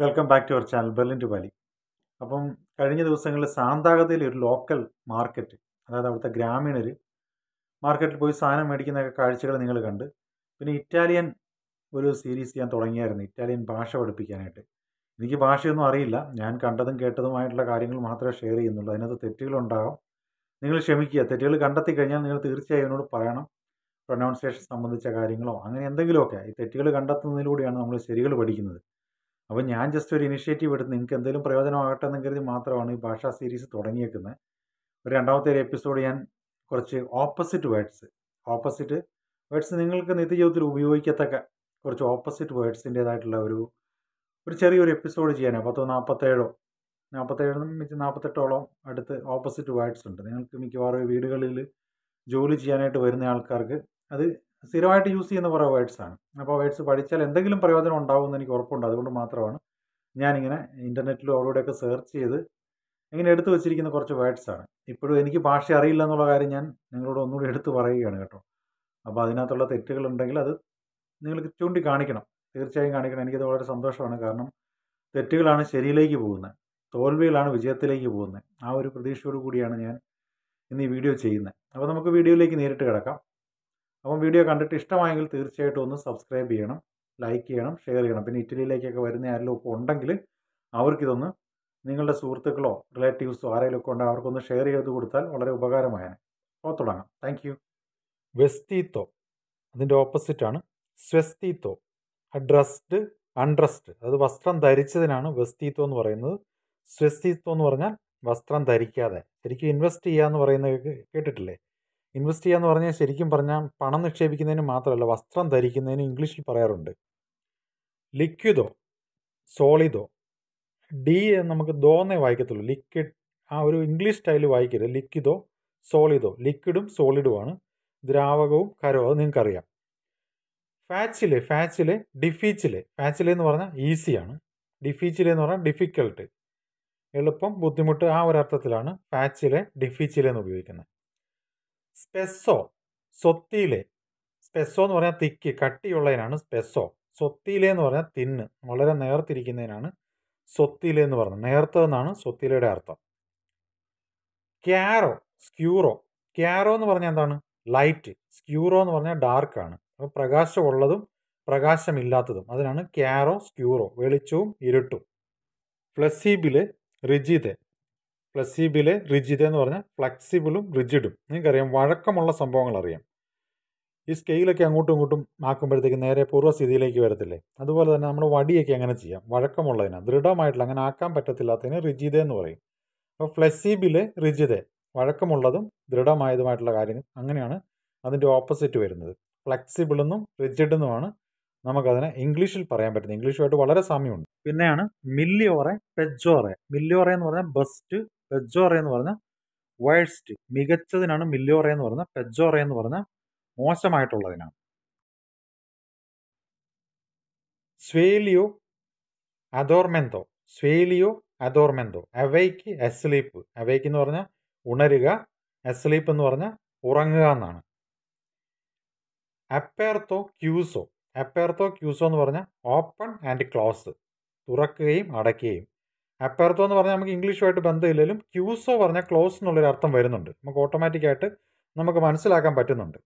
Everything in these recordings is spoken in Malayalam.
welcome back to our channel Berlin to വാലി അപ്പം കഴിഞ്ഞ ദിവസങ്ങളിൽ സാന്താഗതയിലെ ഒരു ലോക്കൽ മാർക്കറ്റ് അതായത് അവിടുത്തെ ഗ്രാമീണർ മാർക്കറ്റിൽ പോയി സാധനം മേടിക്കുന്നൊക്കെ കാഴ്ചകൾ നിങ്ങൾ കണ്ട് പിന്നെ ഇറ്റാലിയൻ ഒരു സീരീസ് ഞാൻ തുടങ്ങിയായിരുന്നു ഇറ്റാലിയൻ ഭാഷ പഠിപ്പിക്കാനായിട്ട് എനിക്ക് ഭാഷയൊന്നും അറിയില്ല ഞാൻ കണ്ടതും കേട്ടതുമായിട്ടുള്ള കാര്യങ്ങൾ മാത്രമേ ഷെയർ ചെയ്യുന്നുള്ളൂ അതിനകത്ത് തെറ്റുകളുണ്ടാകാം നിങ്ങൾ ക്ഷമിക്കുക തെറ്റുകൾ കണ്ടെത്തി കഴിഞ്ഞാൽ നിങ്ങൾ തീർച്ചയായും എന്നോട് പറയണം പ്രൊനൗൺസിയേഷൻ സംബന്ധിച്ച കാര്യങ്ങളോ അങ്ങനെ എന്തെങ്കിലുമൊക്കെ ഈ തെറ്റുകൾ കണ്ടെത്തുന്നതിലൂടെയാണ് നമ്മൾ ശരികൾ പഠിക്കുന്നത് അപ്പോൾ ഞാൻ ജസ്റ്റ് ഒരു ഇനിഷ്യേറ്റീവ് എടുത്ത് നിങ്ങൾക്ക് എന്തെങ്കിലും പ്രയോജനമാകട്ടെ എന്ന് കരുതി മാത്രമാണ് ഈ ഭാഷാ സീരീസ് തുടങ്ങിയേക്കുന്നത് ഒരു രണ്ടാമത്തെ ഒരു എപ്പിസോഡ് ഞാൻ കുറച്ച് ഓപ്പോസിറ്റ് വേർഡ്സ് ഓപ്പോസിറ്റ് വേർഡ്സ് നിങ്ങൾക്ക് നിത്യജീവിതത്തിൽ ഉപയോഗിക്കത്തക്ക കുറച്ച് ഓപ്പോസിറ്റ് വേർഡ്സിൻ്റേതായിട്ടുള്ള ഒരു ഒരു ചെറിയൊരു എപ്പിസോഡ് ചെയ്യാനാണ് പത്തോ നാൽപ്പത്തേഴോ നാൽപ്പത്തേഴും മിച്ച് നാൽപ്പത്തെട്ടോളം അടുത്ത് ഓപ്പോസിറ്റ് വേർഡ്സ് ഉണ്ട് നിങ്ങൾക്ക് മിക്കവാറും വീടുകളിൽ ജോലി ചെയ്യാനായിട്ട് വരുന്ന ആൾക്കാർക്ക് അത് സ്ഥിരമായിട്ട് യൂസ് ചെയ്യുന്ന കുറേ വേർഡ്സാണ് അപ്പോൾ വേർഡ്സ് പഠിച്ചാൽ എന്തെങ്കിലും പ്രയോജനം ഉണ്ടാകുമെന്ന് എനിക്ക് ഉറപ്പുണ്ട് അതുകൊണ്ട് മാത്രമാണ് ഞാനിങ്ങനെ ഇൻ്റർനെറ്റിൽ അവരോടെയൊക്കെ സെർച്ച് ചെയ്ത് ഇങ്ങനെ എടുത്തു വെച്ചിരിക്കുന്ന കുറച്ച് വേർഡ്സാണ് ഇപ്പോഴും എനിക്ക് ഭാഷ അറിയില്ല എന്നുള്ള കാര്യം ഞാൻ നിങ്ങളോട് ഒന്നുകൂടി എടുത്തു പറയുകയാണ് കേട്ടോ അപ്പോൾ അതിനകത്തുള്ള ഉണ്ടെങ്കിൽ അത് നിങ്ങൾക്ക് ചൂണ്ടിക്കാണിക്കണം തീർച്ചയായും കാണിക്കണം എനിക്കത് വളരെ സന്തോഷമാണ് കാരണം തെറ്റുകളാണ് ശരിയിലേക്ക് പോകുന്നത് തോൽവികളാണ് വിജയത്തിലേക്ക് പോകുന്നത് ആ ഒരു പ്രതീക്ഷയോട് കൂടിയാണ് ഞാൻ ഇന്ന് ഈ വീഡിയോ ചെയ്യുന്നത് അപ്പോൾ നമുക്ക് വീഡിയോയിലേക്ക് നേരിട്ട് കിടക്കാം അപ്പം വീഡിയോ കണ്ടിട്ട് ഇഷ്ടമായെങ്കിൽ തീർച്ചയായിട്ടും ഒന്ന് സബ്സ്ക്രൈബ് ചെയ്യണം ലൈക്ക് ചെയ്യണം ഷെയർ ചെയ്യണം പിന്നെ ഇറ്റലിയിലേക്കൊക്കെ വരുന്ന ആരെങ്കിലും ഒക്കെ ഉണ്ടെങ്കിൽ അവർക്കിതൊന്ന് നിങ്ങളുടെ സുഹൃത്തുക്കളോ റിലേറ്റീവ്സോ ആരെങ്കിലും ഒക്കെ ഉണ്ടോ അവർക്കൊന്ന് ഷെയർ ചെയ്ത് കൊടുത്താൽ വളരെ ഉപകാരമായാണ് അപ്പോൾ തുടങ്ങാം താങ്ക് യു വെസ്തീത്തോ അതിൻ്റെ ഓപ്പോസിറ്റാണ് സ്വസ്തീത്തോ ഡ്രസ്ഡ് അൺഡ്രസ്ഡ് അത് വസ്ത്രം ധരിച്ചതിനാണ് വെസ്തീത്വം എന്ന് പറയുന്നത് സ്വസ്തിത്വം എന്ന് പറഞ്ഞാൽ വസ്ത്രം ധരിക്കാതെ ശരിക്കും ഇൻവെസ്റ്റ് ചെയ്യുക എന്ന് പറയുന്നത് കേട്ടിട്ടില്ലേ ഇൻവെസ്റ്റ് ചെയ്യുക എന്ന് പറഞ്ഞാൽ ശരിക്കും പറഞ്ഞാൽ പണം നിക്ഷേപിക്കുന്നതിന് മാത്രമല്ല വസ്ത്രം ധരിക്കുന്നതിന് ഇംഗ്ലീഷിൽ പറയാറുണ്ട് ലിക്വിഡോ സോളിഡോ ഡി നമുക്ക് ദോന്നേ വായിക്കത്തുള്ളൂ ലിക്വിഡ് ആ ഒരു ഇംഗ്ലീഷ് സ്റ്റൈൽ വായിക്കരുത് ലിക്വിഡോ സോളിഡോ ലിക്വിഡും സോളിഡുമാണ് ദ്രാവകവും കരവും അത് നിങ്ങൾക്കറിയാം ഫാച്ചില് ഫാച്ചില് ഡിഫീച്ചില് ഫാച്ചില് എന്ന് പറഞ്ഞാൽ ഈസിയാണ് ഡിഫീച്ചില് എന്ന് പറഞ്ഞാൽ ഡിഫിക്കൽട്ട് എളുപ്പം ബുദ്ധിമുട്ട് ആ ഒരർത്ഥത്തിലാണ് ഫാച്ചിലെ ഡിഫീച്ചിലെ എന്ന് ഉപയോഗിക്കുന്നത് സ്പെസ്സോ സ്വത്തിയിലെ സ്പെസ്സോ എന്ന് പറഞ്ഞാൽ തിക്ക് കട്ടിയുള്ളതിനാണ് സ്പെസ്സോ സ്വത്തിയിലെ എന്ന് പറഞ്ഞാൽ തിന്ന് വളരെ നേർത്തിരിക്കുന്നതിനാണ് സ്വത്തിയിലെ എന്ന് പറഞ്ഞത് നേർത്തതെന്നാണ് സ്വത്തിയിലയുടെ അർത്ഥം ക്യാരോ സ്ക്യൂറോ ക്യാരോ എന്ന് പറഞ്ഞാൽ എന്താണ് ലൈറ്റ് സ്ക്യൂറോ എന്ന് പറഞ്ഞാൽ ഡാർക്കാണ് അപ്പോൾ പ്രകാശമുള്ളതും പ്രകാശമില്ലാത്തതും അതിനാണ് ക്യാരോ സ്ക്യൂറോ വെളിച്ചവും ഇരുട്ടും ഫ്ലസീബിലെ റിജിതെ പ്ലസീബിലെ റിജിത എന്ന് പറഞ്ഞാൽ ഫ്ലെക്സിബിളും റിജിഡും നിങ്ങൾക്കറിയാം വഴക്കമുള്ള സംഭവങ്ങൾ അറിയാം ഈ സ്കെയിലൊക്കെ അങ്ങോട്ടും ഇങ്ങോട്ടും ആക്കുമ്പോഴത്തേക്ക് നേരെ പൂർവ്വസ്ഥിതിയിലേക്ക് വരത്തില്ലേ അതുപോലെ തന്നെ നമ്മൾ വടിയൊക്കെ അങ്ങനെ ചെയ്യാം വഴക്കമുള്ളതിനാണ് ദൃഢമായിട്ടുള്ള അങ്ങനെ ആക്കാൻ പറ്റത്തില്ലാത്തതിന് റിജിത എന്ന് പറയും അപ്പോൾ ഫ്ലെക്സിബിലെ റിജിത വഴക്കമുള്ളതും ദൃഢമായതുമായിട്ടുള്ള കാര്യങ്ങൾ അങ്ങനെയാണ് അതിൻ്റെ ഓപ്പോസിറ്റ് വരുന്നത് ഫ്ലെക്സിബിൾ എന്നും റിജിഡ് നമുക്കതിനെ ഇംഗ്ലീഷിൽ പറയാൻ പറ്റുന്നത് ഇംഗ്ലീഷുമായിട്ട് വളരെ സാമ്യമുണ്ട് പിന്നെയാണ് മില്ലിയോറെ പെജോറെ മില്ലിയോറെ എന്ന് പറഞ്ഞാൽ ബെസ്റ്റ് പെജോറ എന്ന് പറഞ്ഞ വേഴ്സ്റ്റ് മികച്ചതിനാണ് മില്യോറ എന്ന് പറഞ്ഞ പെജോറ എന്ന് പറഞ്ഞ മോശമായിട്ടുള്ളതിനാണ് സ്വേലിയോ അതോർമെന്തോ സ്വേലിയോ അതോർമെന്തോ അവയ്ക്ക് അസ്ലീപ്പ് അവയ്ക്ക് എന്ന് പറഞ്ഞാൽ ഉണരുക അസ്ലീപ്പ് എന്ന് പറഞ്ഞാൽ ഉറങ്ങുക എന്നാണ് അപ്പേർത്തോ ക്യൂസോ അപ്പേർത്തോ ക്യൂസോ എന്ന് പറഞ്ഞാൽ ഓപ്പൺ ആൻഡ് ക്ലോസ് തുറക്കുകയും അടയ്ക്കുകയും അപ്പേർത്തോ എന്ന് പറഞ്ഞാൽ നമുക്ക് ഇംഗ്ലീഷുമായിട്ട് ബന്ധമില്ലെങ്കിലും ക്യൂസോ പറഞ്ഞാൽ ക്ലോസ് എന്നുള്ളൊരു അർത്ഥം വരുന്നുണ്ട് നമുക്ക് ഓട്ടോമാറ്റിക്കായിട്ട് നമുക്ക് മനസ്സിലാക്കാൻ പറ്റുന്നുണ്ട്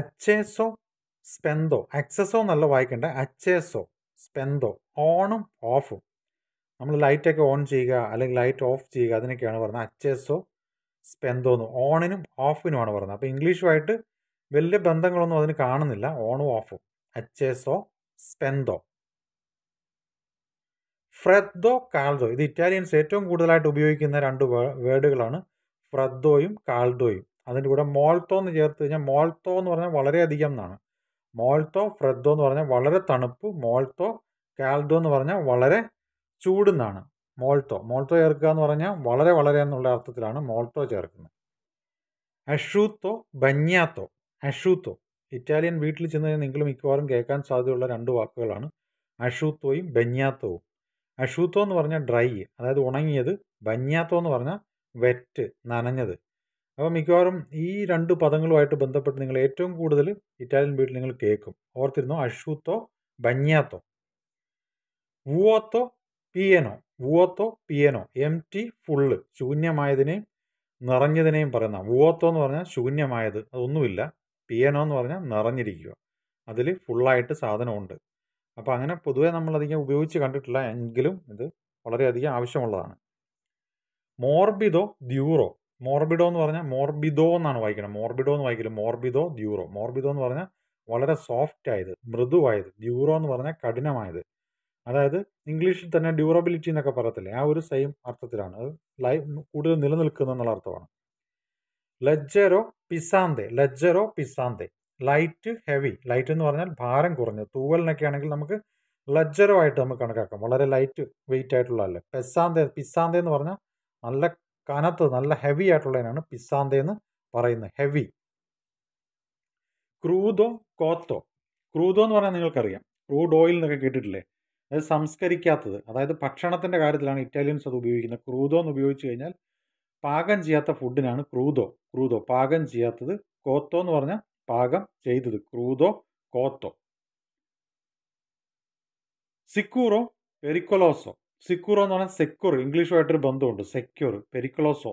അച്ചേസോ സ്പെന്തോ അക്സസോ എന്നല്ല വായിക്കേണ്ട അച്ചേസോ സ്പെന്തോ ഓണും ഓഫും നമ്മൾ ലൈറ്റൊക്കെ ഓൺ ചെയ്യുക അല്ലെങ്കിൽ ലൈറ്റ് ഓഫ് ചെയ്യുക അതിനൊക്കെയാണ് പറഞ്ഞത് അച്ചേസോ സ്പെന്തോ എന്ന് ഓണിനും ഓഫിനുമാണ് പറഞ്ഞത് അപ്പോൾ ഇംഗ്ലീഷുമായിട്ട് വലിയ ബന്ധങ്ങളൊന്നും അതിന് കാണുന്നില്ല ഓണും ഓഫും അച്ചേസോ സ്പെന്തോ ഫ്രദ്ദോ കാൾദോ ഇത് ഇറ്റാലിയൻസ് ഏറ്റവും കൂടുതലായിട്ട് ഉപയോഗിക്കുന്ന രണ്ട് വേർഡുകളാണ് ഫ്രദ്ദോയും കാൾദോയും അതിൻ്റെ കൂടെ മോൾത്തോ എന്ന് ചേർത്ത് കഴിഞ്ഞാൽ മോൾത്തോ എന്ന് പറഞ്ഞാൽ വളരെയധികം എന്നാണ് മോൾത്തോ ഫ്രദ്ദോ എന്ന് പറഞ്ഞാൽ വളരെ തണുപ്പ് മോൾത്തോ കാൽഡോ എന്ന് പറഞ്ഞാൽ വളരെ ചൂടെന്നാണ് മോൾട്ടോ മോൾട്ടോ ചേർക്കുക എന്ന് പറഞ്ഞാൽ വളരെ വളരെ എന്നുള്ള അർത്ഥത്തിലാണ് മോൾട്ടോ ചേർക്കുന്നത് അഷൂത്തോ ബന്യാത്തോ അഷൂത്തോ ഇറ്റാലിയൻ വീട്ടിൽ ചെന്ന് നിങ്ങളും മിക്കവാറും കേൾക്കാൻ സാധ്യതയുള്ള രണ്ട് വാക്കുകളാണ് അഷൂത്തോയും ബന്യാത്തോവും അഷൂത്തോ എന്ന് പറഞ്ഞാൽ ഡ്രൈ അതായത് ഉണങ്ങിയത് ബന്യാത്തോ എന്ന് പറഞ്ഞാൽ വെറ്റ് നനഞ്ഞത് അപ്പോൾ മിക്കവാറും ഈ രണ്ട് പദങ്ങളുമായിട്ട് ബന്ധപ്പെട്ട് നിങ്ങൾ ഏറ്റവും കൂടുതൽ ഇറ്റാലിയൻ വീട്ടിൽ നിങ്ങൾ കേൾക്കും ഓർത്തിരുന്നോ അഷൂത്തോ ബന്യാത്തോ വുവോത്തോ പിയനോ വുവോത്തോ പിയനോ എം ടി ഫുള്ള് ശൂന്യമായതിനെയും നിറഞ്ഞതിനെയും പറയുന്ന വുവോത്തോ എന്ന് പറഞ്ഞാൽ ശൂന്യമായത് അതൊന്നുമില്ല പിയനോ എന്ന് പറഞ്ഞാൽ നിറഞ്ഞിരിക്കുക അതിൽ ഫുള്ളായിട്ട് സാധനമുണ്ട് അപ്പോൾ അങ്ങനെ പൊതുവേ നമ്മളധികം ഉപയോഗിച്ച് കണ്ടിട്ടില്ല എങ്കിലും ഇത് വളരെയധികം ആവശ്യമുള്ളതാണ് മോർബിദോ ദ്യൂറോ മോർബിഡോ എന്ന് പറഞ്ഞാൽ മോർബിദോ എന്നാണ് വായിക്കുന്നത് മോർബിഡോ എന്ന് വായിക്കില്ല മോർബിദോ ദ്യൂറോ മോർബിദോ എന്ന് പറഞ്ഞാൽ വളരെ സോഫ്റ്റ് ആയത് മൃദുവായത് ഡ്യൂറോ എന്ന് പറഞ്ഞാൽ കഠിനമായത് അതായത് ഇംഗ്ലീഷിൽ തന്നെ ഡ്യൂറബിലിറ്റി എന്നൊക്കെ പറയത്തില്ലേ ആ ഒരു സെയിം അർത്ഥത്തിലാണ് അത് ലൈഫ് കൂടുതൽ നിലനിൽക്കുന്നു എന്നുള്ള അർത്ഥമാണ് ലജ്ജറോ പിസാന്തെ ലജ്ജറോ പിസാന്തെ ലൈറ്റ് ഹെവി ലൈറ്റ് എന്ന് പറഞ്ഞാൽ ഭാരം കുറഞ്ഞു തൂവലിനൊക്കെ ആണെങ്കിൽ നമുക്ക് ലജ്ജറുമായിട്ട് നമുക്ക് കണക്കാക്കാം വളരെ ലൈറ്റ് വെയിറ്റ് അല്ലേ പെസാന്ത പിസാന്ത എന്ന് പറഞ്ഞാൽ നല്ല കനത്ത് നല്ല ഹെവി ആയിട്ടുള്ളതിനാണ് പിസാന്ത എന്ന് പറയുന്നത് ഹെവി ക്രൂതോ കോത്തോ ക്രൂതോ എന്ന് പറഞ്ഞാൽ നിങ്ങൾക്കറിയാം ക്രൂഡ് ഓയിൽ എന്നൊക്കെ കേട്ടിട്ടില്ലേ അത് സംസ്കരിക്കാത്തത് അതായത് ഭക്ഷണത്തിൻ്റെ കാര്യത്തിലാണ് ഇറ്റാലിയൻസ് അത് ഉപയോഗിക്കുന്നത് ക്രൂതോ എന്ന് ഉപയോഗിച്ച് കഴിഞ്ഞാൽ പാകം ചെയ്യാത്ത ഫുഡിനാണ് ക്രൂതോ ക്രൂതോ പാകം ചെയ്യാത്തത് കോത്തോ എന്ന് പറഞ്ഞാൽ പാകം ചെയ്തത് ക്രൂതോ കോത്തോ സിക്കൂറോ പെരിക്കൊലോസോ സിക്കൂറോ എന്ന് പറഞ്ഞാൽ സെക്യൂർ ഇംഗ്ലീഷുമായിട്ടൊരു ബന്ധമുണ്ട് സെക്യൂർ പെരിക്കൊലോസോ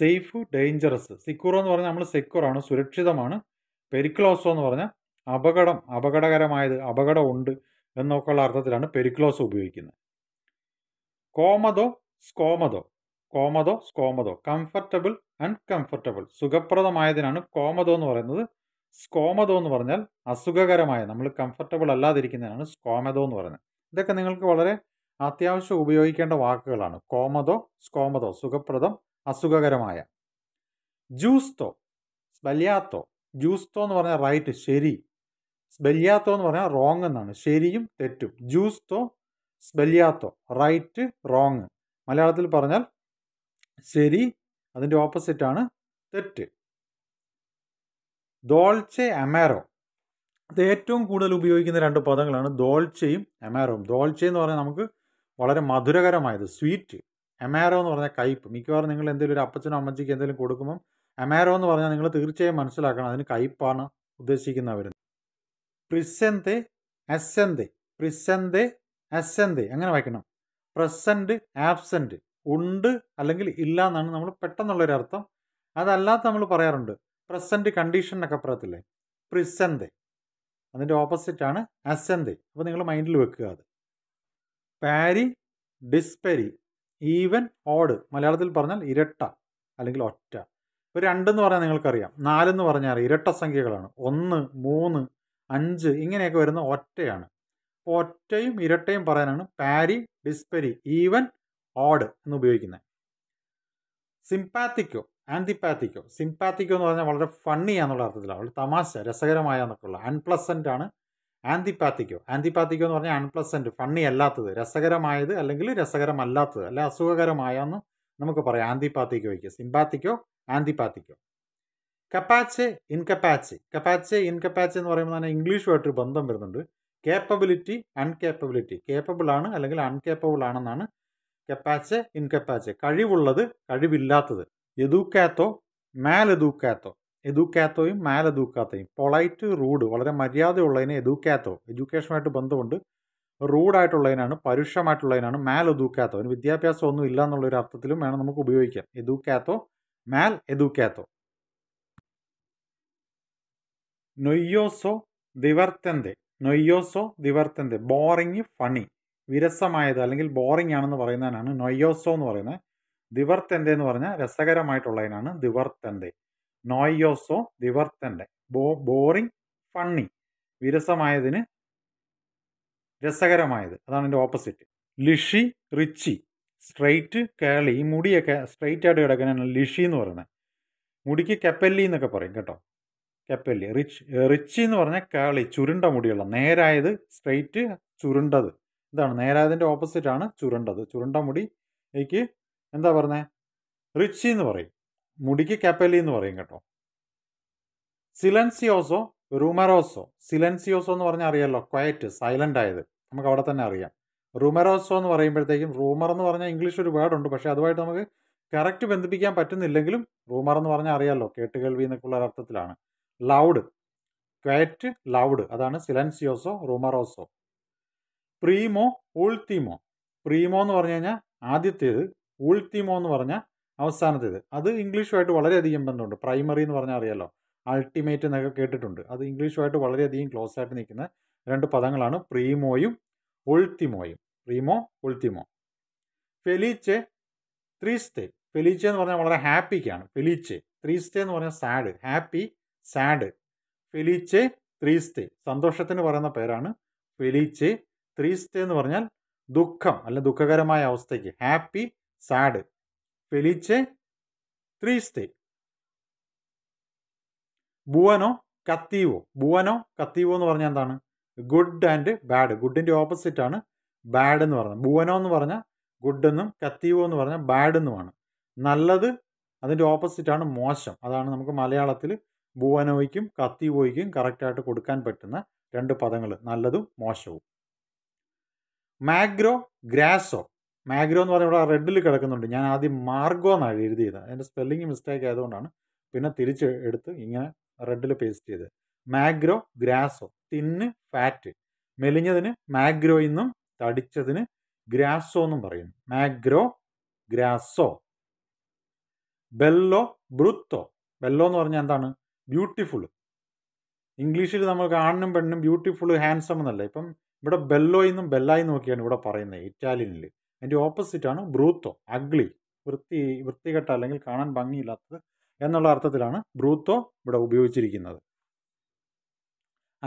സേഫ് ഡേഞ്ചറസ് സിക്കൂറോ എന്ന് പറഞ്ഞാൽ നമ്മൾ സെക്യൂറാണ് സുരക്ഷിതമാണ് പെരിക്ലോസോ എന്ന് പറഞ്ഞാൽ അപകടം അപകടകരമായത് ഉണ്ട് എന്നൊക്കെയുള്ള അർത്ഥത്തിലാണ് പെരിക്കുലോസോ ഉപയോഗിക്കുന്നത് കോമതോ സ്കോമതോ കോമതോ സ്കോമതോ കംഫർട്ടബിൾ അൺകംഫർട്ടബിൾ സുഖപ്രദമായതിനാണ് കോമതോ എന്ന് പറയുന്നത് സ്കോമതോ എന്ന് പറഞ്ഞാൽ അസുഖകരമായ നമ്മൾ കംഫർട്ടബിൾ അല്ലാതിരിക്കുന്നതിനാണ് സ്കോമതോ എന്ന് പറയുന്നത് ഇതൊക്കെ നിങ്ങൾക്ക് വളരെ അത്യാവശ്യം ഉപയോഗിക്കേണ്ട വാക്കുകളാണ് കോമതോ സ്കോമതോ സുഖപ്രദം അസുഖകരമായ ജ്യൂസ്തോ സ്ബല്യാത്തോ ജ്യൂസ്തോ എന്ന് പറഞ്ഞാൽ റൈറ്റ് ശരി സ്ബല്യാത്തോ എന്ന് പറഞ്ഞാൽ റോങ് എന്നാണ് ശരിയും തെറ്റും ജ്യൂസ്തോ സ്ബല്യാത്തോ റൈറ്റ് റോങ് മലയാളത്തിൽ പറഞ്ഞാൽ ശരി അതിൻ്റെ ഓപ്പോസിറ്റാണ് തെറ്റ് ദോൾച്ചെ അമേറോ അത് ഏറ്റവും കൂടുതൽ ഉപയോഗിക്കുന്ന രണ്ട് പദങ്ങളാണ് ദോൾച്ചയും അമേറോയും ദോൾച്ച എന്ന് പറഞ്ഞാൽ നമുക്ക് വളരെ മധുരകരമായത് സ്വീറ്റ് അമേറോ എന്ന് പറഞ്ഞാൽ കയ്പ് മിക്കവാറും നിങ്ങൾ എന്തെങ്കിലും ഒരു അപ്പച്ചനോ അമ്മച്ചിക്ക് എന്തെങ്കിലും കൊടുക്കുമ്പം അമേറോ എന്ന് പറഞ്ഞാൽ നിങ്ങൾ തീർച്ചയായും മനസ്സിലാക്കണം അതിന് കയ്പ്പാണ് ഉദ്ദേശിക്കുന്നവർ പ്രിസെന്തെ അസെന്തെ പ്രിസെന്തെ അസെന്തെ അങ്ങനെ വയ്ക്കണം പ്രസൻറ്റ് ആബ്സെൻറ്റ് ഉണ്ട് അല്ലെങ്കിൽ ഇല്ല എന്നാണ് നമ്മൾ പെട്ടെന്നുള്ളൊരർത്ഥം അതല്ലാത്ത നമ്മൾ പറയാറുണ്ട് പ്രസൻറ്റ് കണ്ടീഷൻ എന്നൊക്കെ പറയത്തില്ലേ പ്രിസെൻതെ അതിൻ്റെ ഓപ്പോസിറ്റാണ് അസെൻതെ അപ്പോൾ നിങ്ങൾ മൈൻഡിൽ വെക്കുക അത് പാരി ഡിസ്പെരി ഈവൻ ഓഡ് മലയാളത്തിൽ പറഞ്ഞാൽ ഇരട്ട അല്ലെങ്കിൽ ഒറ്റ ഇപ്പോൾ രണ്ടെന്ന് പറഞ്ഞാൽ നിങ്ങൾക്കറിയാം നാലെന്ന് പറഞ്ഞാൽ ഇരട്ട സംഖ്യകളാണ് ഒന്ന് മൂന്ന് അഞ്ച് ഇങ്ങനെയൊക്കെ വരുന്ന ഒറ്റയാണ് ഒറ്റയും ഇരട്ടയും പറയാനാണ് പാരി ഡിസ്പെരി ഈവൻ ഓഡ് എന്ന് ഉപയോഗിക്കുന്നത് സിംപാത്തിക്കോ ആൻറ്റിപ്പാത്തിക്കോ സിംപാത്തിക്കോ എന്ന് പറഞ്ഞാൽ വളരെ ഫണ്ണി എന്നുള്ള അർത്ഥത്തിലാണ് വളരെ തമാശ രസകരമായ എന്നൊക്കെയുള്ള അൺപ്ലസൻ്റ് ആണ് ആൻറ്റിപ്പാത്തിക്കോ ആൻറ്റിപ്പാത്തിക്കോ എന്ന് പറഞ്ഞാൽ അൺപ്ലസൻ്റ് ഫണ്ണി അല്ലാത്തത് രസകരമായത് അല്ലെങ്കിൽ രസകരമല്ലാത്തത് അല്ലെ അസുഖകരമായ നമുക്ക് പറയാം ആൻറ്റിപ്പാത്തിക്കോയ്ക്ക് സിംപാത്തിക്കോ ആൻറ്റിപ്പാത്തിക്കോ കപ്പാച്ച് ഇൻകപ്പാച്ച് കപ്പാച്ച് ഇൻകപ്പാച്ച് എന്ന് പറയുമ്പോൾ തന്നെ ഇംഗ്ലീഷുമായിട്ട് ബന്ധം വരുന്നുണ്ട് കേപ്പബിലിറ്റി അൺകേപ്പബിലിറ്റി കേപ്പബിൾ ആണ് അല്ലെങ്കിൽ അൺകേപ്പബിൾ ആണെന്നാണ് കെപ്പാച്ച് ഇൻകെപ്പാച്ച് കഴിവുള്ളത് കഴിവില്ലാത്തത് എതൂക്കാത്തോ മാലെദൂക്കാത്തോ എദൂക്കാത്തോയും മാലെദൂക്കാത്തയും പൊളൈറ്റ് റൂഡ് വളരെ മര്യാദയുള്ളതിനെ എതൂക്കാത്തോ എഡ്യൂക്കേഷനുമായിട്ട് ബന്ധമുണ്ട് റൂഡായിട്ടുള്ളതിനാണ് പരുഷമായിട്ടുള്ളതിനാണ് മാൽ എതൂക്കാത്തോ അതിന് വിദ്യാഭ്യാസം ഒന്നും ഇല്ല എന്നുള്ള ഒരു അർത്ഥത്തിലും വേണം നമുക്ക് ഉപയോഗിക്കാം എതൂക്കാത്തോ മാൽ എതൂക്കാത്തോ നൊയ്യോസോ ദിവർത്തെന്തേ നൊയ്യോസോ ദിവർത്തെന്തേ ബോറിങ് ഫണി വിരസമായത് അല്ലെങ്കിൽ ബോറിംഗ് ആണെന്ന് പറയുന്നതിനാണ് നൊയ്യോസോ എന്ന് പറയുന്നത് ദിവർത്തെൻ്റെ എന്ന് പറഞ്ഞാൽ രസകരമായിട്ടുള്ളതിനാണ് ദിവർത്തെൻ്റെ നോയ്യോസോ ദിവർത്തെൻ്റെ ബോ ബോറിംഗ് ഫണ്ണി വിരസമായതിന് രസകരമായത് അതാണ് എൻ്റെ ഓപ്പോസിറ്റ് ലിഷി റിച്ചി സ്ട്രെയിറ്റ് കേളി ഈ മുടിയൊക്കെ സ്ട്രെയിറ്റ് ആയിട്ട് കിടക്കുന്നതാണ് ലിഷി എന്ന് പറയുന്നത് മുടിക്ക് കെപ്പല്ലി എന്നൊക്കെ പറയും കേട്ടോ കെപ്പല്ലി റിച്ച് റിച്ചി എന്ന് പറഞ്ഞാൽ കേളി ചുരുണ്ട മുടിയുള്ള നേരായത് സ്ട്രെയിറ്റ് ചുരുണ്ടത് എന്താണ് നേരായതിൻ്റെ ഓപ്പോസിറ്റാണ് ചുരണ്ടത് ചുരണ്ട മുടി എനിക്ക് എന്താ പറയുന്നത് റിച്ചി എന്ന് പറയും മുടിക്ക് കപ്പലി എന്ന് പറയും കേട്ടോ സിലൻസിയോസോ റൂമറോസോ സിലൻസിയോസോ എന്ന് പറഞ്ഞാൽ അറിയാമല്ലോ ക്വയറ്റ് സൈലൻ്റ് ആയത് നമുക്ക് അവിടെ തന്നെ അറിയാം റൂമറോസോ എന്ന് പറയുമ്പോഴത്തേക്കും റൂമർ എന്ന് പറഞ്ഞാൽ ഇംഗ്ലീഷ് ഒരു വേർഡുണ്ട് പക്ഷേ അതുമായിട്ട് നമുക്ക് കറക്റ്റ് ബന്ധിപ്പിക്കാൻ പറ്റുന്നില്ലെങ്കിലും റൂമർ എന്ന് പറഞ്ഞാൽ അറിയാമല്ലോ കേൾവി എന്നൊക്കെയുള്ള അർത്ഥത്തിലാണ് ലൗഡ് ക്വയറ്റ് ലൗഡ് അതാണ് സിലൻസിയോസോ റൂമറോസോ പ്രീമോ ഉൾത്തിമോ പ്രീമോ എന്ന് പറഞ്ഞു കഴിഞ്ഞാൽ ആദ്യത്തേത് ഉൾത്തിമോ എന്ന് പറഞ്ഞാൽ അവസാനത്തേത് അത് ഇംഗ്ലീഷുമായിട്ട് വളരെയധികം ബന്ധമുണ്ട് പ്രൈമറി എന്ന് പറഞ്ഞാൽ അറിയാലോ അൾട്ടിമേറ്റ് എന്നൊക്കെ കേട്ടിട്ടുണ്ട് അത് ഇംഗ്ലീഷുമായിട്ട് വളരെയധികം ക്ലോസ് ആയിട്ട് നിൽക്കുന്ന രണ്ട് പദങ്ങളാണ് പ്രീമോയും ഉൾത്തിമോയും പ്രീമോ ഉൾത്തിമോ ഫെലീച്ചെ ത്രീസ്റ്റേ ഫെലീച്ചെ എന്ന് പറഞ്ഞാൽ വളരെ ഹാപ്പിക്കാണ് ഫെലീച്ചെ ത്രീസ്റ്റേ എന്ന് പറഞ്ഞാൽ സാഡ് ഹാപ്പി സാഡ് ഫെലീച്ചെ ത്രീസ്റ്റേ സന്തോഷത്തിന് പറയുന്ന പേരാണ് ഫെലീച്ചെ ത്രീസ്റ്റേ എന്ന് പറഞ്ഞാൽ ദുഃഖം അല്ലെ ദുഃഖകരമായ അവസ്ഥയ്ക്ക് ഹാപ്പി സാഡ് ഫെലിച്ച് ത്രീസ്റ്റേ ബുവനോ കത്തീവോ ബുവനോ കത്തീവോ എന്ന് പറഞ്ഞാൽ എന്താണ് ഗുഡ് ആൻഡ് ബാഡ് ഗുഡിൻ്റെ ഓപ്പോസിറ്റ് ആണ് ബാഡ് എന്ന് പറയുന്നത് ബുവനോ എന്ന് പറഞ്ഞാൽ ഗുഡ് എന്നും കത്തീവോ എന്ന് പറഞ്ഞാൽ ബാഡ് എന്നുമാണ് നല്ലത് അതിൻ്റെ ആണ് മോശം അതാണ് നമുക്ക് മലയാളത്തിൽ ബുവനോയ്ക്കും കത്തീവോയ്ക്കും കറക്റ്റായിട്ട് കൊടുക്കാൻ പറ്റുന്ന രണ്ട് പദങ്ങൾ നല്ലതും മോശവും മാഗ്രോ ഗ്രാസോ മാഗ്രോ എന്ന് പറയുമ്പോൾ റെഡിൽ കിടക്കുന്നുണ്ട് ഞാൻ ആദ്യം മാർഗോ എന്നാണ് എഴുതിയത് അതിൻ്റെ സ്പെല്ലിങ് മിസ്റ്റേക്ക് ആയതുകൊണ്ടാണ് പിന്നെ തിരിച്ച് എടുത്ത് ഇങ്ങനെ റെഡിൽ പേസ്റ്റ് ചെയ്തത് മാഗ്രോ ഗ്രാസോ തിന്ന് ഫാറ്റ് മെലിഞ്ഞതിന് മാഗ്രോ എന്നും തടിച്ചതിന് ഗ്രാസോ എന്നും പറയുന്നു മാഗ്രോ ഗ്രാസോ ബെല്ലോ ബ്രുത്തോ ബെല്ലോ എന്ന് പറഞ്ഞാൽ എന്താണ് ബ്യൂട്ടിഫുൾ ഇംഗ്ലീഷിൽ നമ്മൾ ആണിനും പെണ്ണും ബ്യൂട്ടിഫുൾ ഹാൻസം എന്നല്ല ഇപ്പം ഇവിടെ ബെല്ലോ നിന്നും ബെല്ലായി നോക്കിയാണ് ഇവിടെ പറയുന്നത് ഇറ്റാലിയനിൽ അതിൻ്റെ ഓപ്പോസിറ്റാണ് ബ്രൂത്തോ അഗ്ലി വൃത്തി വൃത്തികെട്ട അല്ലെങ്കിൽ കാണാൻ ഭംഗിയില്ലാത്തത് എന്നുള്ള അർത്ഥത്തിലാണ് ബ്രൂത്തോ ഇവിടെ ഉപയോഗിച്ചിരിക്കുന്നത്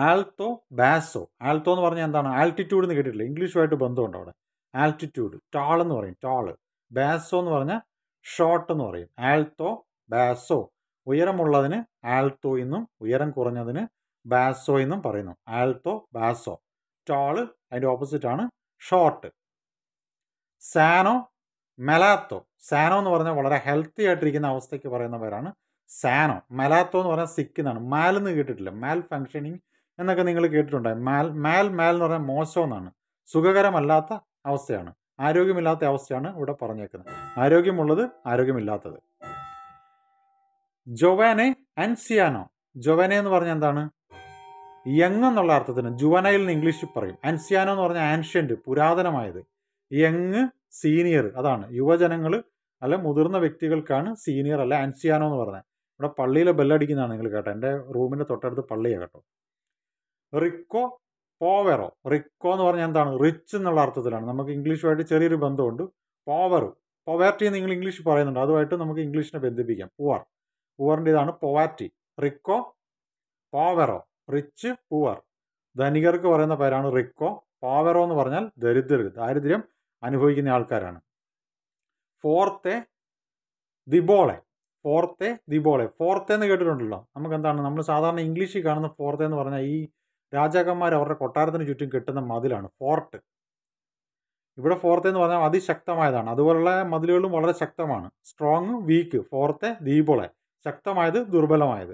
ആൽത്തോ ബാസോ ആൽത്തോ എന്ന് പറഞ്ഞാൽ എന്താണ് ആൽറ്റിറ്റ്യൂഡ് എന്ന് കേട്ടിട്ടില്ല ഇംഗ്ലീഷുമായിട്ട് ബന്ധമുണ്ട് അവിടെ ആൽറ്റിറ്റ്യൂഡ് ടാൾ എന്ന് പറയും ടാള് ബാസോ എന്ന് പറഞ്ഞാൽ ഷോർട്ട് എന്ന് പറയും ആൽത്തോ ബാസോ ഉയരമുള്ളതിന് ആൽത്തോ എന്നും ഉയരം കുറഞ്ഞതിന് ബാസോ എന്നും പറയുന്നു ആൽത്തോ ബാസോ ടാള് അതിൻ്റെ ഓപ്പോസിറ്റാണ് ഷോർട്ട് സാനോ മെലാത്തോ സാനോ എന്ന് പറഞ്ഞാൽ വളരെ ഹെൽത്തി ആയിട്ടിരിക്കുന്ന അവസ്ഥയ്ക്ക് പറയുന്ന പേരാണ് സാനോ മെലാത്തോ എന്ന് പറഞ്ഞാൽ സിക്ക് എന്നാണ് മാൽ എന്ന് കേട്ടിട്ടില്ല മാൽ ഫങ്ഷനിങ് എന്നൊക്കെ നിങ്ങൾ കേട്ടിട്ടുണ്ടായി മാൽ മാൽ മാൽ എന്ന് പറഞ്ഞാൽ മോശം എന്നാണ് സുഖകരമല്ലാത്ത അവസ്ഥയാണ് ആരോഗ്യമില്ലാത്ത അവസ്ഥയാണ് ഇവിടെ പറഞ്ഞേക്കുന്നത് ആരോഗ്യമുള്ളത് ആരോഗ്യമില്ലാത്തത് ജൊവാനെ ആൻഡ് സിയാനോ ജൊവാനെ എന്ന് പറഞ്ഞാൽ എന്താണ് യങ് എന്നുള്ള അർത്ഥത്തിന് ജുവനയിൽ നിന്ന് ഇംഗ്ലീഷിൽ പറയും അൻസിയാനോ എന്ന് പറഞ്ഞാൽ ആൻഷ്യൻറ്റ് പുരാതനമായത് യങ് സീനിയർ അതാണ് യുവജനങ്ങൾ അല്ല മുതിർന്ന വ്യക്തികൾക്കാണ് സീനിയർ അല്ല അൻസിയാനോ എന്ന് പറഞ്ഞത് ഇവിടെ പള്ളിയിലെ ബെല്ലടിക്കുന്നതാണ് നിങ്ങൾ കേട്ടോ എൻ്റെ റൂമിൻ്റെ തൊട്ടടുത്ത് പള്ളിയാണ് കേട്ടോ റിക്കോ പോവറോ റിക്കോ എന്ന് പറഞ്ഞാൽ എന്താണ് റിച്ച് എന്നുള്ള അർത്ഥത്തിലാണ് നമുക്ക് ഇംഗ്ലീഷുമായിട്ട് ചെറിയൊരു ബന്ധമുണ്ട് പോവറോ പൊവാറ്റി നിങ്ങൾ ഇംഗ്ലീഷ് പറയുന്നുണ്ട് അതുമായിട്ട് നമുക്ക് ഇംഗ്ലീഷിനെ ബന്ധിപ്പിക്കാം പുവർ പൂവറിൻ്റെ ഇതാണ് പൊവാറ്റി റിക്കോ പോവറോ റിച്ച് പൂവർ ധനികർക്ക് പറയുന്ന പേരാണ് റിക്കോ പാവറോ എന്ന് പറഞ്ഞാൽ ദരിദ്രർ ദാരിദ്ര്യം അനുഭവിക്കുന്ന ആൾക്കാരാണ് ഫോർത്തെ ദിബോളെ ഫോർത്തെ ദിബോളെ ഫോർത്തെ എന്ന് കേട്ടിട്ടുണ്ടല്ലോ നമുക്ക് എന്താണ് നമ്മൾ സാധാരണ ഇംഗ്ലീഷിൽ കാണുന്ന ഫോർത്തെ എന്ന് പറഞ്ഞാൽ ഈ രാജാക്കന്മാർ അവരുടെ കൊട്ടാരത്തിന് ചുറ്റും കെട്ടുന്ന മതിലാണ് ഫോർട്ട് ഇവിടെ ഫോർത്ത് എന്ന് പറഞ്ഞാൽ അതിശക്തമായതാണ് അതുപോലുള്ള മതിലുകളും വളരെ ശക്തമാണ് സ്ട്രോങ് വീക്ക് ഫോർത്ത് ദീപോളെ ശക്തമായത് ദുർബലമായത്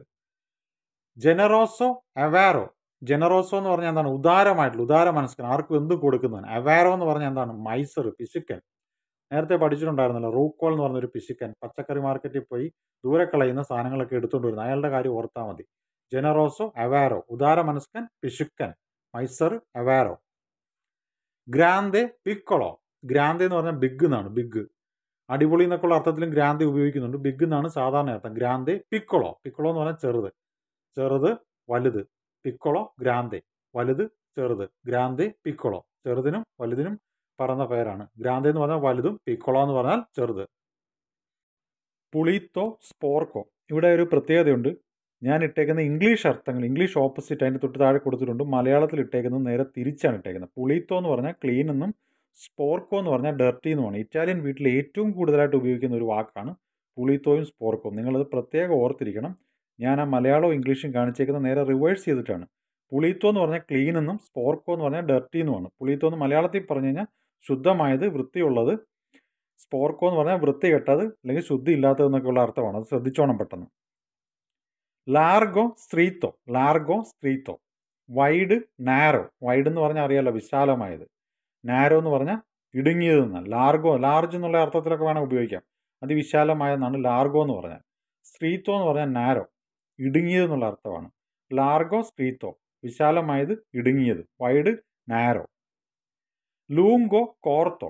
ജനറോസോ അവാറോ ജനറോസോ എന്ന് പറഞ്ഞാൽ എന്താണ് ഉദാരമായിട്ടുള്ള ഉദാര മനസ്സിന് ആർക്കും എന്ത് കൊടുക്കുന്നതാണ് അവാറോ എന്ന് പറഞ്ഞാൽ എന്താണ് മൈസർ പിശുക്കൻ നേരത്തെ പഠിച്ചിട്ടുണ്ടായിരുന്നല്ലോ റൂക്കോൾ എന്ന് പറഞ്ഞൊരു പിശുക്കൻ പച്ചക്കറി മാർക്കറ്റിൽ പോയി ദൂരെ കളയുന്ന സാധനങ്ങളൊക്കെ എടുത്തുകൊണ്ട് വരുന്നത് അയാളുടെ കാര്യം ഓർത്താൽ മതി ജനറോസോ അവാറോ ഉദാര മനസ്കൻ പിശുക്കൻ മൈസർ അവാറോ ഗ്രാന്തെ പിക്കോളോ ഗ്രാന്തെ എന്ന് പറഞ്ഞാൽ ബിഗ് എന്നാണ് ബിഗ് അടിപൊളി എന്നൊക്കെയുള്ള അർത്ഥത്തിലും ഗ്രാന്തേ ഉപയോഗിക്കുന്നുണ്ട് ബിഗ് എന്നാണ് സാധാരണ അർത്ഥം ഗ്രാന്തെ പിക്കോളോ പിക്കോളോ എന്ന് പറഞ്ഞാൽ ചെറുത് ചെറുത് വലുത് പിക്കോളോ ഗ്രാന്തേ വലുത് ചെറുത് ഗ്രാന്തേ പിക്കോളോ ചെറുതിനും വലുതിനും പറഞ്ഞ പേരാണ് ഗ്രാന്തേ എന്ന് പറഞ്ഞാൽ വലുതും പിക്കോളോ എന്ന് പറഞ്ഞാൽ ചെറുത് പുളിത്തോ സ്പോർക്കോ ഇവിടെ ഒരു പ്രത്യേകതയുണ്ട് ഞാൻ ഇട്ടേക്കുന്ന ഇംഗ്ലീഷ് അർത്ഥങ്ങൾ ഇംഗ്ലീഷ് ഓപ്പോസിറ്റ് അതിൻ്റെ തൊട്ട് താഴെ കൊടുത്തിട്ടുണ്ട് മലയാളത്തിൽ ഇട്ടേക്കുന്നത് നേരെ തിരിച്ചാണ് ഇട്ടേക്കുന്നത് പുളിത്തോ എന്ന് പറഞ്ഞാൽ ക്ലീൻ എന്നും സ്പോർക്കോ എന്ന് പറഞ്ഞാൽ ഡർട്ടി എന്നുമാണ് ഇറ്റാലിയൻ വീട്ടിൽ ഏറ്റവും കൂടുതലായിട്ട് ഉപയോഗിക്കുന്ന ഒരു വാക്കാണ് പുളിത്തോയും സ്പോർക്കോ നിങ്ങളത് പ്രത്യേകം ഓർത്തിരിക്കണം ഞാൻ ആ മലയാളവും ഇംഗ്ലീഷും കാണിച്ചേക്കുന്നത് നേരെ റിവേഴ്സ് ചെയ്തിട്ടാണ് പുളിത്തോ എന്ന് പറഞ്ഞാൽ ക്ലീൻ എന്നും സ്പോർക്കോ എന്ന് പറഞ്ഞാൽ ഡർട്ടി എന്നുമാണ് പുളിത്തോ എന്ന് മലയാളത്തിൽ പറഞ്ഞു കഴിഞ്ഞാൽ ശുദ്ധമായത് വൃത്തിയുള്ളത് സ്പോർക്കോ എന്ന് പറഞ്ഞാൽ വൃത്തി കെട്ടത് അല്ലെങ്കിൽ ശുദ്ധി ഇല്ലാത്തതെന്നൊക്കെയുള്ള അർത്ഥമാണ് അത് ശ്രദ്ധിച്ചോണം പെട്ടെന്ന് ലാർഗോ സ്ത്രീത്തോ ലാർഗോ സ്ത്രീത്തോ വൈഡ് നാരോ വൈഡ് എന്ന് പറഞ്ഞാൽ അറിയാലോ വിശാലമായത് നാരോ എന്ന് പറഞ്ഞാൽ ഇടുങ്ങിയത് എന്നാണ് ലാർഗോ ലാർജ് എന്നുള്ള അർത്ഥത്തിലൊക്കെ വേണം ഉപയോഗിക്കാം അതിവിശാലമായതെന്നാണ് ലാർഗോ എന്ന് പറഞ്ഞാൽ സ്ത്രീത്വം എന്ന് പറഞ്ഞാൽ നാരോ എന്നുള്ള അർത്ഥമാണ് ലാർഗോ സ്ട്രീത്തോ വിശാലമായത് ഇടുങ്ങിയത് വൈഡ് നാരോ ലൂങ്കോ കോർത്തോ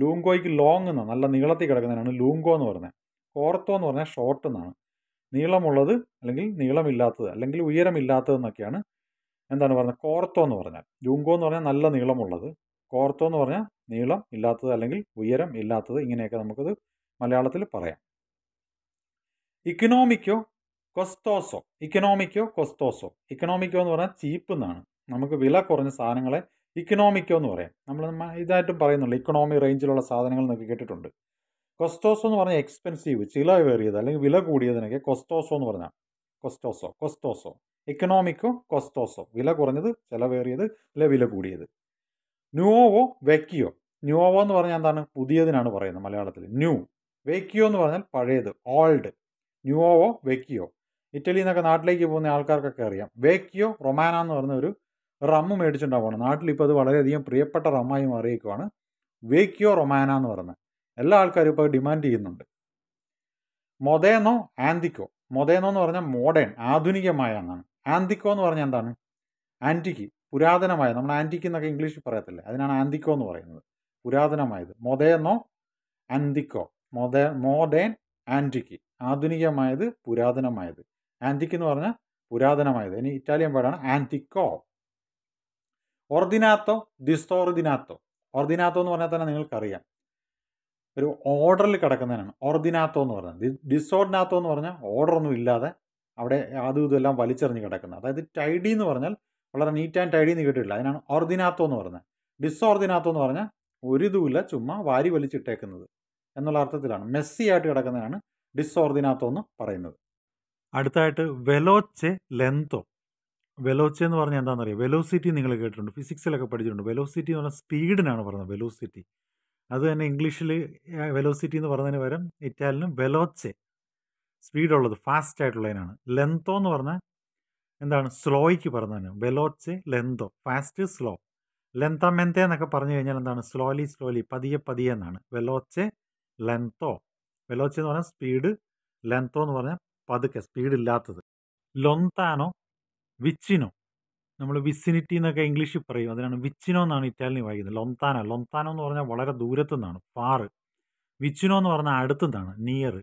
ലൂങ്കോയ്ക്ക് ലോങ് എന്നാണ് നല്ല നീളത്തിൽ കിടക്കുന്നതിനാണ് ലൂങ്കോ എന്ന് പറഞ്ഞത് കോർത്തോ എന്ന് പറഞ്ഞാൽ ഷോർട്ട് എന്നാണ് നീളമുള്ളത് അല്ലെങ്കിൽ നീളമില്ലാത്തത് അല്ലെങ്കിൽ ഉയരമില്ലാത്തതെന്നൊക്കെയാണ് എന്താണ് പറയുന്നത് കോർത്തോ എന്ന് പറഞ്ഞാൽ ലൂങ്കോ എന്ന് പറഞ്ഞാൽ നല്ല നീളമുള്ളത് കോർത്തോ എന്ന് പറഞ്ഞാൽ നീളം ഇല്ലാത്തത് അല്ലെങ്കിൽ ഉയരം ഇല്ലാത്തത് ഇങ്ങനെയൊക്കെ നമുക്കത് മലയാളത്തിൽ പറയാം ഇക്കണോമിക്കോ കൊസ്റ്റോസോ ഇക്കണോമിക്കോ കൊസ്റ്റോസോ ഇക്കണോമിക്കോ എന്ന് പറഞ്ഞാൽ ചീപ്പ് എന്നാണ് നമുക്ക് വില കുറഞ്ഞ സാധനങ്ങളെ ഇക്കണോമിക്കോ എന്ന് പറയാം നമ്മൾ ഇതായിട്ടും പറയുന്നുള്ളൂ ഇക്കണോമി റേഞ്ചിലുള്ള സാധനങ്ങൾ എന്നൊക്കെ കേട്ടിട്ടുണ്ട് കൊസ്റ്റോസോ എന്ന് പറഞ്ഞാൽ എക്സ്പെൻസീവ് ചില വേറിയത് അല്ലെങ്കിൽ വില കൂടിയതിനൊക്കെ കൊസ്റ്റോസോ എന്ന് പറഞ്ഞാൽ കൊസ്റ്റോസോ കൊസ്റ്റോസോ ഇക്കണോമിക്കോ കൊസ്റ്റോസോ വില കുറഞ്ഞത് ചിലവേറിയത് അല്ലെ വില കൂടിയത് ന്യൂവോ വെക്കിയോ ന്യൂവോ എന്ന് പറഞ്ഞാൽ എന്താണ് പുതിയതിനാണ് പറയുന്നത് മലയാളത്തിൽ ന്യൂ വെക്കിയോ എന്ന് പറഞ്ഞാൽ പഴയത് ഓൾഡ് ന്യൂവോ വെക്കിയോ ഇറ്റലിയിൽ നിന്നൊക്കെ നാട്ടിലേക്ക് പോകുന്ന ആൾക്കാർക്കൊക്കെ അറിയാം വേക്കിയോ റൊമാന എന്ന് പറഞ്ഞ ഒരു റമ്മ് മേടിച്ചിട്ടുണ്ടാവുകയാണ് നാട്ടിൽ അത് വളരെയധികം പ്രിയപ്പെട്ട റമ്മായി മാറിയേക്കുവാണ് വേക്കിയോ റൊമാന എന്ന് പറയുന്നത് എല്ലാ ആൾക്കാരും ഇപ്പോൾ ഡിമാൻഡ് ചെയ്യുന്നുണ്ട് മൊതേനോ ആന്തിക്കോ മൊതേനോ എന്ന് പറഞ്ഞാൽ മോഡേൺ ആധുനികമായ എന്നാണ് ആന്തിക്കോ എന്ന് പറഞ്ഞാൽ എന്താണ് ആൻറ്റിക്ക് പുരാതനമായ നമ്മൾ ആൻറ്റിക്ക് എന്നൊക്കെ ഇംഗ്ലീഷിൽ പറയത്തില്ലേ അതിനാണ് ആന്തിക്കോ എന്ന് പറയുന്നത് പുരാതനമായത് മൊതേനോ ആന്തിക്കോ മൊതേ മോഡേൺ ആൻറ്റിക്ക് ആധുനികമായത് പുരാതനമായത് ആന്റിക് എന്ന് പറഞ്ഞാൽ പുരാതനമായത് ഇനി ഇറ്റാലിയൻ വേർഡാണ് ആൻറ്റിക്കോ ഓർദിനാത്തോ ഡിസ്തോർദിനാത്തോ ഓർദിനാത്തോ എന്ന് പറഞ്ഞാൽ തന്നെ നിങ്ങൾക്കറിയാം ഒരു ഓർഡറിൽ കിടക്കുന്നതിനാണ് ഓർദിനാത്തോ എന്ന് പറഞ്ഞാൽ ഡിസോർഡിനാത്തോ എന്ന് പറഞ്ഞാൽ ഓർഡറൊന്നും ഇല്ലാതെ അവിടെ അതും ഇതെല്ലാം വലിച്ചെറിഞ്ഞ് കിടക്കുന്നത് അതായത് ടൈഡി എന്ന് പറഞ്ഞാൽ വളരെ നീറ്റ് ആൻഡ് ടൈഡി എന്ന് കേട്ടിട്ടില്ല അതിനാണ് ഓർദിനാത്തോ എന്ന് പറഞ്ഞത് ഡിസോർദിനാത്തോ എന്ന് പറഞ്ഞാൽ ഒരിതുമില്ല ചുമ്മാ വാരി വലിച്ചിട്ടേക്കുന്നത് എന്നുള്ള അർത്ഥത്തിലാണ് മെസ്സി ആയിട്ട് കിടക്കുന്നതിനാണ് ഡിസോർദിനാത്തോ എന്ന് പറയുന്നത് അടുത്തായിട്ട് വെലോച്ചെ ലെന്തോ വെലോച്ചെ എന്ന് പറഞ്ഞാൽ എന്താണെന്നറിയാം വെലോസിറ്റി നിങ്ങൾ കേട്ടിട്ടുണ്ട് ഫിസിക്സിലൊക്കെ പഠിച്ചിട്ടുണ്ട് വെലോസിറ്റി എന്ന് പറഞ്ഞാൽ സ്പീഡിനാണ് പറയുന്നത് വെലോസിറ്റി അത് തന്നെ ഇംഗ്ലീഷിൽ വെലോസിറ്റി എന്ന് പറഞ്ഞതിന് പകരം ഇറ്റാലിയൻ വെലോച്ചെ സ്പീഡുള്ളത് ഫാസ്റ്റ് ആയിട്ടുള്ളതിനാണ് ലെന്തോ എന്ന് പറഞ്ഞാൽ എന്താണ് സ്ലോയ്ക്ക് പറഞ്ഞതിന് വെലോച്ചെ ലെന്തോ ഫാസ്റ്റ് സ്ലോ ലെന്തമെന്തെ എന്നൊക്കെ പറഞ്ഞു കഴിഞ്ഞാൽ എന്താണ് സ്ലോലി സ്ലോലി പതിയെ പതിയെ എന്നാണ് വെലോച്ചെ ലെന്തോ വെലോച്ചെ എന്ന് പറഞ്ഞാൽ സ്പീഡ് ലെന്തോ എന്ന് പറഞ്ഞാൽ പതുക്കെ സ്പീഡില്ലാത്തത് ലൊന്താനോ വിച്ചിനോ നമ്മൾ വിസിനിറ്റി എന്നൊക്കെ ഇംഗ്ലീഷിൽ പറയും അതിനാണ് വിച്ചിനോ എന്നാണ് ഇറ്റാലിയൻ വായിക്കുന്നത് ലൊന്താന ലൊന്താനോ എന്ന് പറഞ്ഞാൽ വളരെ ദൂരത്തുനിന്നാണ് പാറ് വിച്ചിനോ എന്ന് പറഞ്ഞാൽ അടുത്തുനിന്നാണ് നിയർ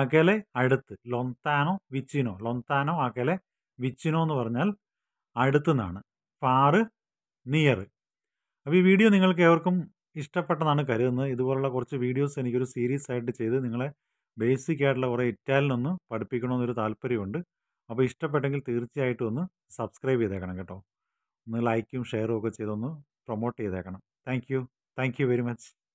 അകലെ അടുത്ത് ലൊന്താനോ വിച്ചിനോ ലൊന്താനോ അകലെ വിച്ചിനോ എന്ന് പറഞ്ഞാൽ അടുത്തുനിന്നാണ് പാറ് നിയർ അപ്പോൾ ഈ വീഡിയോ നിങ്ങൾക്ക് ഏവർക്കും ഇഷ്ടപ്പെട്ടതാണ് കരുതുന്നത് ഇതുപോലുള്ള കുറച്ച് വീഡിയോസ് എനിക്കൊരു സീരീസ് ആയിട്ട് ചെയ്ത് നിങ്ങളെ ബേസിക് ആയിട്ടുള്ള കുറേ ഇറ്റാലിയൻ ഒന്ന് പഠിപ്പിക്കണമെന്നൊരു താല്പര്യമുണ്ട് അപ്പോൾ ഇഷ്ടപ്പെട്ടെങ്കിൽ തീർച്ചയായിട്ടും ഒന്ന് സബ്സ്ക്രൈബ് ചെയ്തേക്കണം കേട്ടോ ഒന്ന് ലൈക്കും ഷെയറും ഒക്കെ ചെയ്തൊന്ന് പ്രൊമോട്ട് ചെയ്തേക്കണം thank you thank you very much